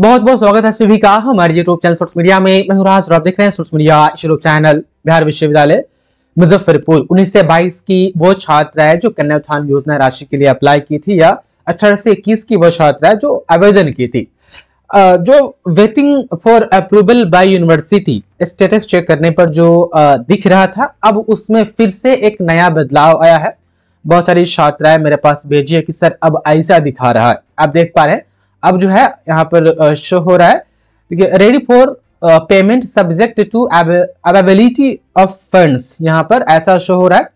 बहुत बहुत स्वागत है सभी का हमारे यूट्यूब चैनल सोशल मीडिया में महराज और आप देख रहे हैं social media YouTube channel Bihar विश्वविद्यालय मुजफ्फरपुर उन्नीस से बाईस की वो छात्रा है जो कन्या उत्थान योजना राशि के लिए अप्लाई की थी या अठारह से इक्कीस की वो छात्रा है जो आवेदन की थी जो waiting for approval by university status check करने पर जो दिख रहा था अब उसमें फिर से एक नया बदलाव आया है बहुत सारी छात्राएं मेरे पास भेजी है कि सर अब ऐसा दिखा रहा है आप देख पा रहे हैं अब जो है यहाँ पर शो हो रहा है देखिए ready for payment subject to availability of funds यहाँ पर ऐसा शो हो रहा है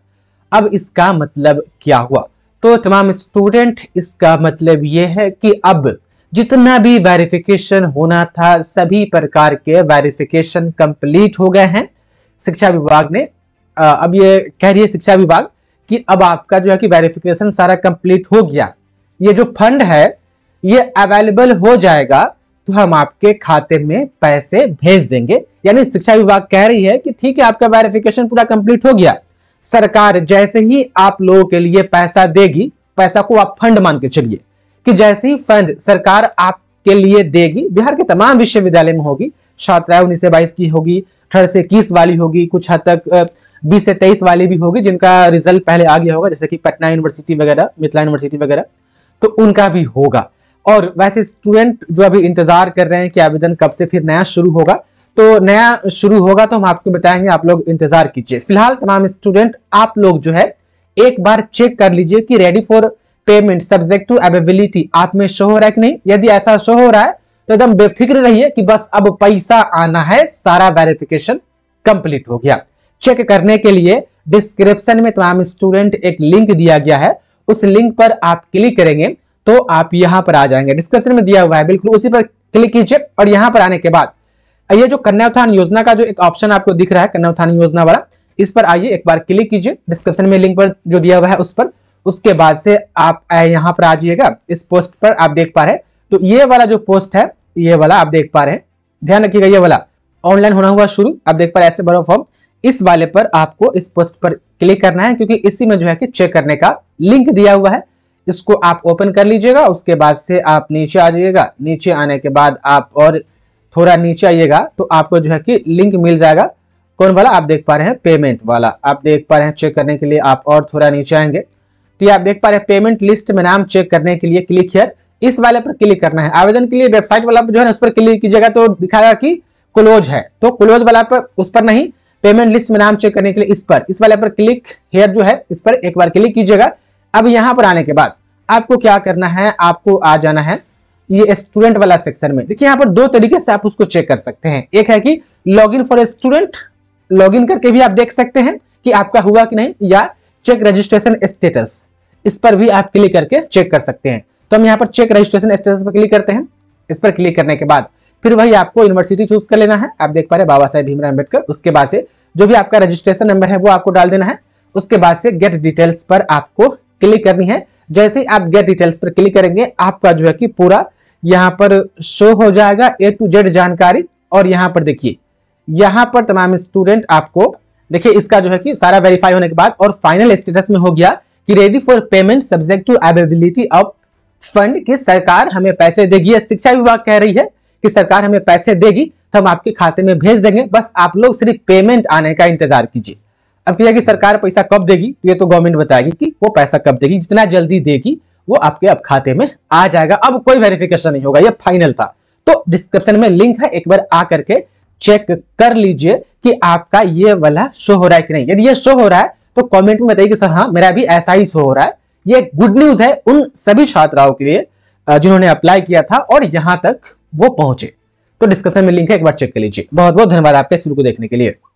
अब इसका मतलब क्या हुआ तो तमाम स्टूडेंट इसका मतलब ये है कि अब जितना भी वेरिफिकेशन होना था सभी प्रकार के वेरिफिकेशन कंप्लीट हो गए हैं शिक्षा विभाग ने अब ये कह रही है शिक्षा विभाग कि अब आपका जो है कि वेरिफिकेशन सारा कंप्लीट हो गया ये जो फंड है ये अवेलेबल हो जाएगा तो हम आपके खाते में पैसे भेज देंगे यानी शिक्षा विभाग कह रही है कि ठीक है आपका वेरिफिकेशन पूरा कंप्लीट हो गया सरकार जैसे ही आप लोगों के लिए पैसा देगी पैसा को आप फंड मान के चलिए कि जैसे ही फंड सरकार आपके लिए देगी बिहार के तमाम विश्वविद्यालय में होगी छात्राएं उन्नीस से बाईस की होगी अठारह से इक्कीस वाली होगी कुछ हद तक बीस से तेईस वाली भी होगी जिनका रिजल्ट पहले आ गया होगा जैसे कि पटना यूनिवर्सिटी वगैरह मिथिला यूनिवर्सिटी वगैरह तो उनका भी होगा और वैसे स्टूडेंट जो अभी इंतजार कर रहे हैं कि आवेदन कब से फिर नया शुरू होगा तो नया शुरू होगा तो हम आपको बताएंगे आप लोग इंतजार कीजिए फिलहाल तमाम स्टूडेंट आप लोग जो है एक बार चेक कर लीजिए कि ready for payment subject to availability आप में शो हो रहा है कि नहीं यदि ऐसा शो हो रहा है तो एकदम बेफिक्र रहिए कि बस अब पैसा आना है सारा वेरिफिकेशन कंप्लीट हो गया चेक करने के लिए डिस्क्रिप्शन में तमाम स्टूडेंट एक लिंक दिया गया है उस लिंक पर आप क्लिक करेंगे तो आप यहाँ पर आ जाएंगे डिस्क्रिप्शन में दिया हुआ है बिल्कुल उसी पर क्लिक कीजिए और यहां पर आने के बाद ये जो कन्या उत्थान योजना का जो एक ऑप्शन आपको दिख रहा है कन्या उत्थान योजना वाला इस पर आइए एक बार क्लिक कीजिए डिस्क्रिप्शन में लिंक पर जो दिया हुआ है उस पर उसके बाद से आप यहाँ पर आ जाइएगा इस पोस्ट पर आप देख पा रहे तो ये वाला जो पोस्ट है ये वाला आप देख पा रहे हैं ध्यान रखिएगा ये वाला ऑनलाइन होना हुआ शुरू आप देख पा रहे ऐसे भरो फॉर्म इस वाले पर आपको इस पोस्ट पर क्लिक करना है क्योंकि इसी में जो है कि चेक करने का लिंक दिया हुआ है इसको आप ओपन कर लीजिएगा उसके बाद से आप नीचे आ जाइएगा नीचे आने के बाद आप और थोड़ा नीचे आइएगा तो आपको जो है कि लिंक मिल जाएगा कौन वाला आप देख पा रहे हैं पेमेंट वाला आप देख पा रहे हैं चेक करने के लिए आप और थोड़ा नीचे आएंगे तो ये आप देख पा रहे हैं पेमेंट लिस्ट में नाम चेक करने के लिए क्लिक हेयर इस वाले पर क्लिक करना है आवेदन के लिए वेबसाइट वाला जो है ना उस पर क्लिक कीजिएगा तो दिखाएगा कि क्लोज है तो क्लोज वाला पर उस पर नहीं पेमेंट लिस्ट में नाम चेक करने के लिए इस पर इस वाले पर क्लिक हेयर जो है इस पर एक बार क्लिक कीजिएगा अब यहाँ पर आने के बाद आपको क्या करना है आपको आ जाना है ये स्टूडेंट वाला सेक्शन में देखिए यहाँ पर दो तरीके से आप उसको चेक कर सकते हैं एक है कि log in for student log in करके भी आप देख सकते हैं कि आपका हुआ कि नहीं या चेक रजिस्ट्रेशन स्टेटस इस पर भी आप क्लिक करके चेक कर सकते हैं तो हम यहाँ पर चेक रजिस्ट्रेशन स्टेटस पर क्लिक करते हैं इस पर क्लिक करने के बाद फिर वही आपको यूनिवर्सिटी चूज कर लेना है आप देख पा रहे हैं बाबा साहेब भीमराव अम्बेडकर उसके बाद से जो भी आपका रजिस्ट्रेशन नंबर है वो आपको डाल देना है उसके बाद से गेट डिटेल्स पर आपको क्लिक करनी है जैसे आप गेट डिटेल्स पर क्लिक करेंगे आपका जो है कि पूरा यहाँ पर शो हो जाएगा ए टू जेड जानकारी और यहाँ पर देखिए यहाँ पर तमाम स्टूडेंट आपको देखिए इसका जो है कि सारा वेरीफाई होने के बाद और फाइनल स्टेटस में हो गया कि ready for payment subject to availability of fund कि सरकार हमें पैसे देगी शिक्षा विभाग कह रही है कि सरकार हमें पैसे देगी तो हम आपके खाते में भेज देंगे बस आप लोग सिर्फ पेमेंट आने का इंतजार कीजिए अब क्या कि सरकार पैसा कब देगी तो ये तो गवर्नमेंट बताएगी कि वो पैसा कब देगी जितना जल्दी देगी वो आपके अब खाते में आ जाएगा अब कोई वेरिफिकेशन नहीं होगा ये फाइनल था तो डिस्क्रिप्शन में लिंक है एक बार आ करके चेक कर लीजिए कि आपका ये वाला शो हो रहा है कि नहीं यदि ये शो हो रहा है तो कमेंट में बताइए कि सर हाँ मेरा भी ऐसा ही शो हो रहा है ये गुड न्यूज है उन सभी छात्राओं के लिए जिन्होंने अप्लाई किया था और यहां तक वो पहुंचे तो डिस्क्रिप्शन में लिंक है एक बार चेक कर लीजिए बहुत बहुत धन्यवाद आपके इस वीडियो को देखने के लिए